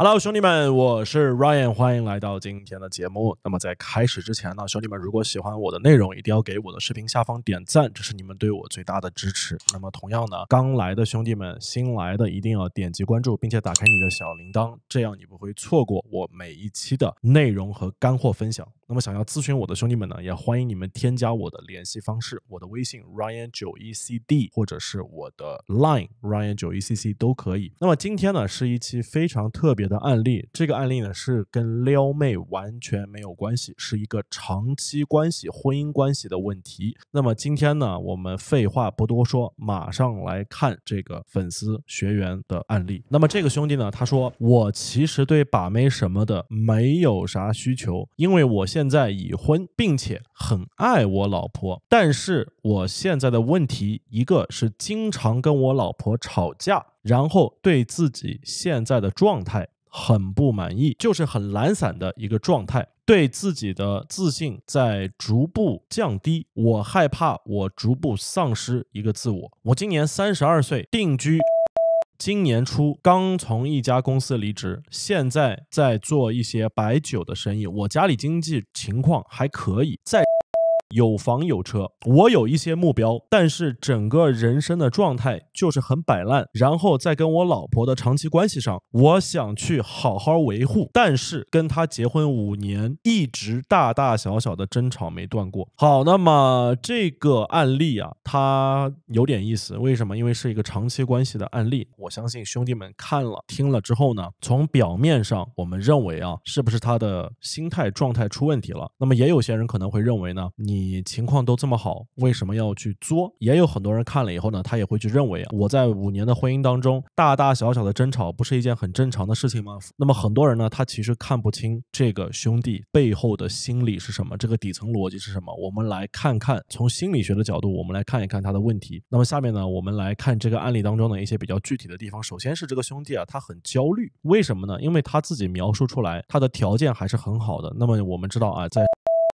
Hello，兄弟们，我是 Ryan，欢迎来到今天的节目。那么在开始之前呢，兄弟们如果喜欢我的内容，一定要给我的视频下方点赞，这是你们对我最大的支持。那么同样呢，刚来的兄弟们，新来的一定要点击关注，并且打开你的小铃铛，这样你不会错过我每一期的内容和干货分享。那么想要咨询我的兄弟们呢，也欢迎你们添加我的联系方式，我的微信 Ryan 九一 CD，或者是我的 Line Ryan 九一 CC 都可以。那么今天呢，是一期非常特别的案例，这个案例呢是跟撩妹完全没有关系，是一个长期关系、婚姻关系的问题。那么今天呢，我们废话不多说，马上来看这个粉丝学员的案例。那么这个兄弟呢，他说我其实对把妹什么的没有啥需求，因为我现现在已婚，并且很爱我老婆，但是我现在的问题，一个是经常跟我老婆吵架，然后对自己现在的状态很不满意，就是很懒散的一个状态，对自己的自信在逐步降低，我害怕我逐步丧失一个自我。我今年三十二岁，定居。今年初刚从一家公司离职，现在在做一些白酒的生意。我家里经济情况还可以，在。有房有车，我有一些目标，但是整个人生的状态就是很摆烂。然后在跟我老婆的长期关系上，我想去好好维护，但是跟他结婚五年，一直大大小小的争吵没断过。好，那么这个案例啊，它有点意思，为什么？因为是一个长期关系的案例。我相信兄弟们看了听了之后呢，从表面上我们认为啊，是不是他的心态状态出问题了？那么也有些人可能会认为呢，你。你情况都这么好，为什么要去作？也有很多人看了以后呢，他也会去认为啊，我在五年的婚姻当中，大大小小的争吵不是一件很正常的事情吗？那么很多人呢，他其实看不清这个兄弟背后的心理是什么，这个底层逻辑是什么。我们来看看，从心理学的角度，我们来看一看他的问题。那么下面呢，我们来看这个案例当中的一些比较具体的地方。首先是这个兄弟啊，他很焦虑，为什么呢？因为他自己描述出来，他的条件还是很好的。那么我们知道啊，在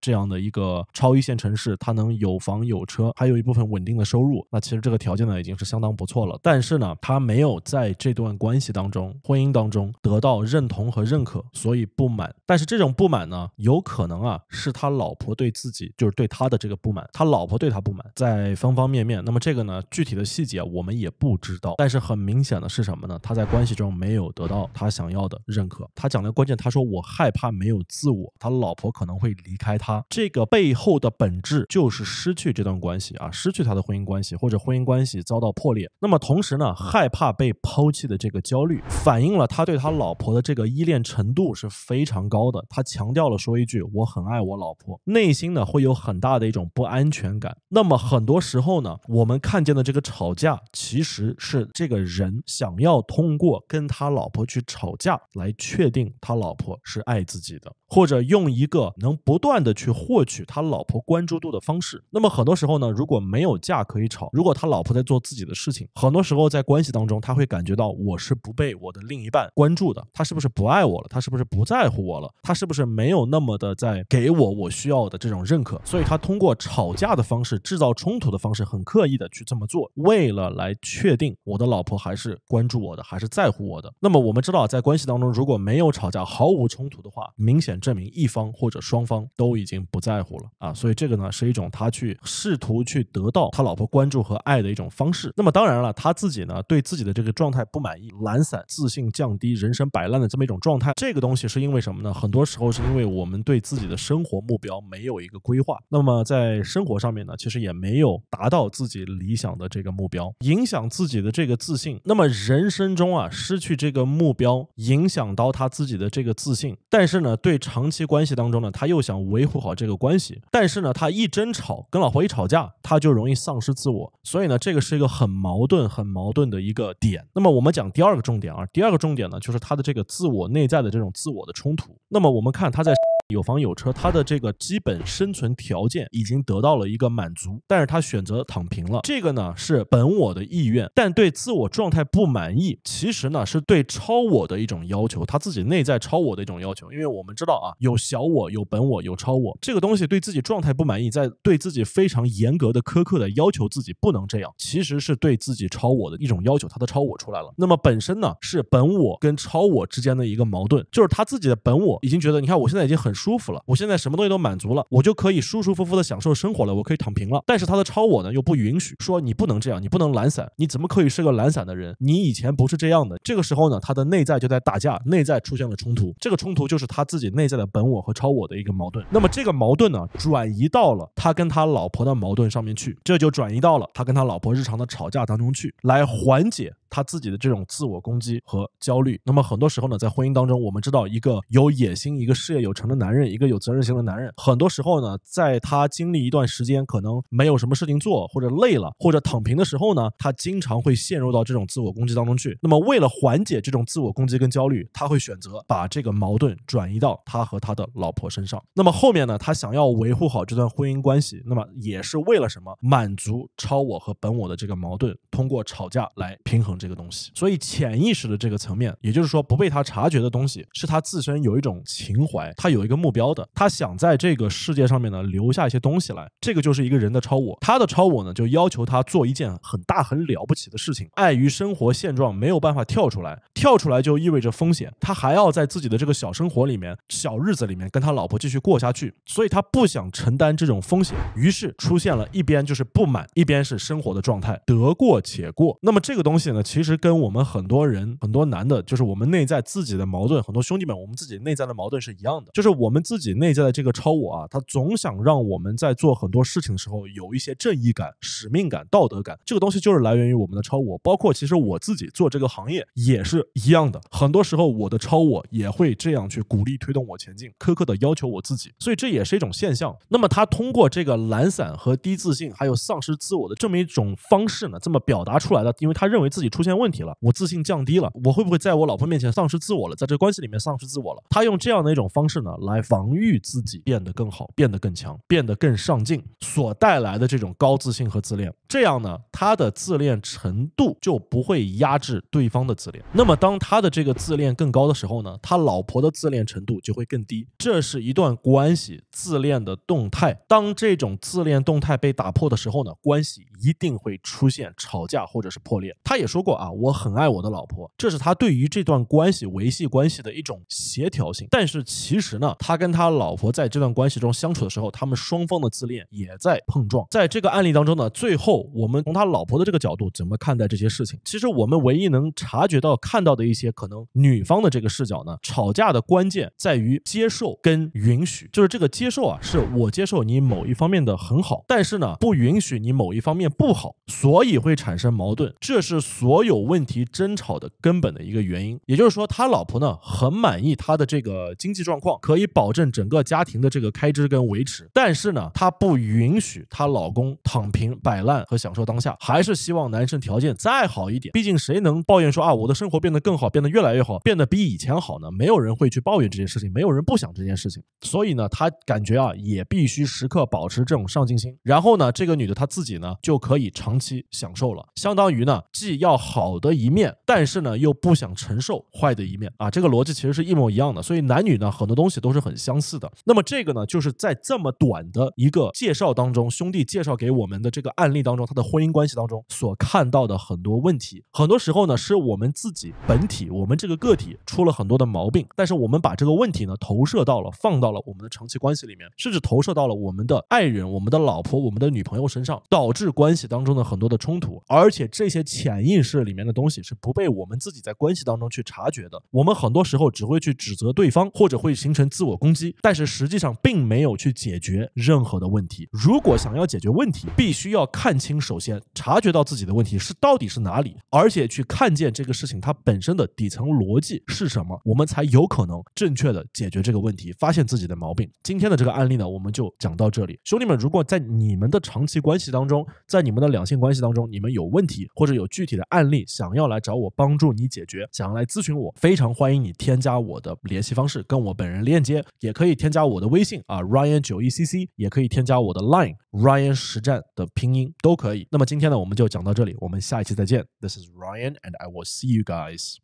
这样的一个超一线城市，他能有房有车，还有一部分稳定的收入，那其实这个条件呢已经是相当不错了。但是呢，他没有在这段关系当中、婚姻当中得到认同和认可，所以不满。但是这种不满呢，有可能啊是他老婆对自己，就是对他的这个不满。他老婆对他不满，在方方面面。那么这个呢，具体的细节我们也不知道。但是很明显的是什么呢？他在关系中没有得到他想要的认可。他讲的关键，他说我害怕没有自我，他老婆可能会离开他。这个背后的本质就是失去这段关系啊，失去他的婚姻关系，或者婚姻关系遭到破裂。那么同时呢，害怕被抛弃的这个焦虑，反映了他对他老婆的这个依恋程度是非常高的。他强调了说一句：“我很爱我老婆。”内心呢会有很大的一种不安全感。那么很多时候呢，我们看见的这个吵架，其实是这个人想要通过跟他老婆去吵架，来确定他老婆是爱自己的，或者用一个能不断的。去获取他老婆关注度的方式。那么很多时候呢，如果没有架可以吵，如果他老婆在做自己的事情，很多时候在关系当中，他会感觉到我是不被我的另一半关注的，他是不是不爱我了？他是不是不在乎我了？他是不是没有那么的在给我我需要的这种认可？所以他通过吵架的方式，制造冲突的方式，很刻意的去这么做，为了来确定我的老婆还是关注我的，还是在乎我的。那么我们知道，在关系当中，如果没有吵架，毫无冲突的话，明显证明一方或者双方都已。已经不在乎了啊，所以这个呢是一种他去试图去得到他老婆关注和爱的一种方式。那么当然了，他自己呢对自己的这个状态不满意，懒散，自信降低，人生摆烂的这么一种状态。这个东西是因为什么呢？很多时候是因为我们对自己的生活目标没有一个规划。那么在生活上面呢，其实也没有达到自己理想的这个目标，影响自己的这个自信。那么人生中啊失去这个目标，影响到他自己的这个自信。但是呢，对长期关系当中呢，他又想维护。不好这个关系，但是呢，他一争吵，跟老婆一吵架，他就容易丧失自我，所以呢，这个是一个很矛盾、很矛盾的一个点。那么我们讲第二个重点啊，第二个重点呢，就是他的这个自我内在的这种自我的冲突。那么我们看他在。有房有车，他的这个基本生存条件已经得到了一个满足，但是他选择躺平了。这个呢是本我的意愿，但对自我状态不满意，其实呢是对超我的一种要求，他自己内在超我的一种要求。因为我们知道啊，有小我、有本我、有超我，这个东西对自己状态不满意，在对自己非常严格的苛刻的要求自己不能这样，其实是对自己超我的一种要求，他的超我出来了。那么本身呢是本我跟超我之间的一个矛盾，就是他自己的本我已经觉得，你看我现在已经很。舒服了，我现在什么东西都满足了，我就可以舒舒服服的享受生活了，我可以躺平了。但是他的超我呢又不允许，说你不能这样，你不能懒散，你怎么可以是个懒散的人？你以前不是这样的。这个时候呢，他的内在就在打架，内在出现了冲突，这个冲突就是他自己内在的本我和超我的一个矛盾。那么这个矛盾呢，转移到了他跟他老婆的矛盾上面去，这就转移到了他跟他老婆日常的吵架当中去，来缓解。他自己的这种自我攻击和焦虑。那么很多时候呢，在婚姻当中，我们知道一个有野心、一个事业有成的男人，一个有责任心的男人，很多时候呢，在他经历一段时间可能没有什么事情做，或者累了，或者躺平的时候呢，他经常会陷入到这种自我攻击当中去。那么为了缓解这种自我攻击跟焦虑，他会选择把这个矛盾转移到他和他的老婆身上。那么后面呢，他想要维护好这段婚姻关系，那么也是为了什么？满足超我和本我的这个矛盾，通过吵架来平衡。这个东西，所以潜意识的这个层面，也就是说不被他察觉的东西，是他自身有一种情怀，他有一个目标的，他想在这个世界上面呢留下一些东西来。这个就是一个人的超我，他的超我呢就要求他做一件很大很了不起的事情。碍于生活现状，没有办法跳出来，跳出来就意味着风险。他还要在自己的这个小生活里面、小日子里面跟他老婆继续过下去，所以他不想承担这种风险，于是出现了一边就是不满，一边是生活的状态，得过且过。那么这个东西呢？其实跟我们很多人、很多男的，就是我们内在自己的矛盾，很多兄弟们，我们自己内在的矛盾是一样的，就是我们自己内在的这个超我啊，他总想让我们在做很多事情的时候有一些正义感、使命感、道德感，这个东西就是来源于我们的超我。包括其实我自己做这个行业也是一样的，很多时候我的超我也会这样去鼓励、推动我前进，苛刻的要求我自己，所以这也是一种现象。那么他通过这个懒散和低自信，还有丧失自我的这么一种方式呢，这么表达出来的，因为他认为自己。出现问题了，我自信降低了，我会不会在我老婆面前丧失自我了？在这关系里面丧失自我了？他用这样的一种方式呢，来防御自己变得更好，变得更强，变得更上进所带来的这种高自信和自恋，这样呢，他的自恋程度就不会压制对方的自恋。那么当他的这个自恋更高的时候呢，他老婆的自恋程度就会更低。这是一段关系自恋的动态。当这种自恋动态被打破的时候呢，关系一定会出现吵架或者是破裂。他也说过。过啊，我很爱我的老婆，这是他对于这段关系维系关系的一种协调性。但是其实呢，他跟他老婆在这段关系中相处的时候，他们双方的自恋也在碰撞。在这个案例当中呢，最后我们从他老婆的这个角度怎么看待这些事情？其实我们唯一能察觉到看到的一些可能，女方的这个视角呢，吵架的关键在于接受跟允许，就是这个接受啊，是我接受你某一方面的很好，但是呢不允许你某一方面不好，所以会产生矛盾，这是所。所有问题争吵的根本的一个原因，也就是说，他老婆呢很满意他的这个经济状况，可以保证整个家庭的这个开支跟维持。但是呢，她不允许她老公躺平摆烂和享受当下，还是希望男生条件再好一点。毕竟，谁能抱怨说啊，我的生活变得更好，变得越来越好，变得比以前好呢？没有人会去抱怨这件事情，没有人不想这件事情。所以呢，他感觉啊，也必须时刻保持这种上进心。然后呢，这个女的她自己呢就可以长期享受了，相当于呢，既要。好的一面，但是呢又不想承受坏的一面啊，这个逻辑其实是一模一样的。所以男女呢很多东西都是很相似的。那么这个呢就是在这么短的一个介绍当中，兄弟介绍给我们的这个案例当中，他的婚姻关系当中所看到的很多问题，很多时候呢是我们自己本体，我们这个个体出了很多的毛病，但是我们把这个问题呢投射到了，放到了我们的长期关系里面，甚至投射到了我们的爱人、我们的老婆、我们的女朋友身上，导致关系当中的很多的冲突，而且这些潜意识。这里面的东西是不被我们自己在关系当中去察觉的，我们很多时候只会去指责对方，或者会形成自我攻击，但是实际上并没有去解决任何的问题。如果想要解决问题，必须要看清，首先察觉到自己的问题是到底是哪里，而且去看见这个事情它本身的底层逻辑是什么，我们才有可能正确的解决这个问题，发现自己的毛病。今天的这个案例呢，我们就讲到这里，兄弟们，如果在你们的长期关系当中，在你们的两性关系当中，你们有问题或者有具体的案，案例想要来找我帮助你解决，想要来咨询我，非常欢迎你添加我的联系方式，跟我本人链接，也可以添加我的微信啊，Ryan 九一 C C，也可以添加我的 Line Ryan 实战的拼音都可以。那么今天呢，我们就讲到这里，我们下一期再见。This is Ryan and I will see you guys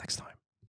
next time.